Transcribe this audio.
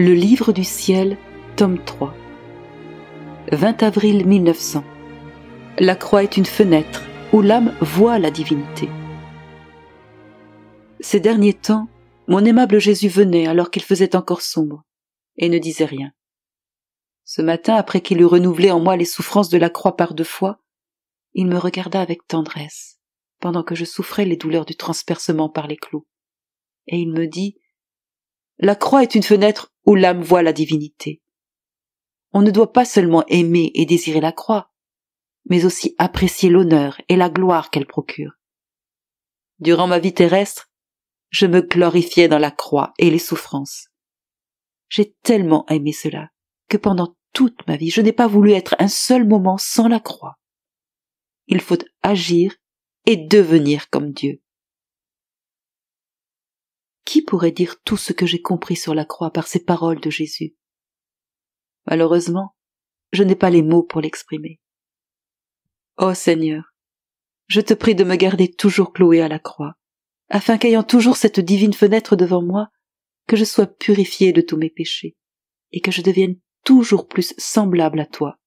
Le Livre du Ciel, tome 3. 20 avril 1900. La croix est une fenêtre où l'âme voit la divinité. Ces derniers temps, mon aimable Jésus venait alors qu'il faisait encore sombre, et ne disait rien. Ce matin, après qu'il eut renouvelé en moi les souffrances de la croix par deux fois, il me regarda avec tendresse, pendant que je souffrais les douleurs du transpercement par les clous. Et il me dit, La croix est une fenêtre où l'âme voit la divinité. On ne doit pas seulement aimer et désirer la croix, mais aussi apprécier l'honneur et la gloire qu'elle procure. Durant ma vie terrestre, je me glorifiais dans la croix et les souffrances. J'ai tellement aimé cela que pendant toute ma vie, je n'ai pas voulu être un seul moment sans la croix. Il faut agir et devenir comme Dieu. Qui pourrait dire tout ce que j'ai compris sur la croix par ces paroles de Jésus Malheureusement, je n'ai pas les mots pour l'exprimer. Ô Seigneur, je te prie de me garder toujours cloué à la croix, afin qu'ayant toujours cette divine fenêtre devant moi, que je sois purifié de tous mes péchés, et que je devienne toujours plus semblable à toi,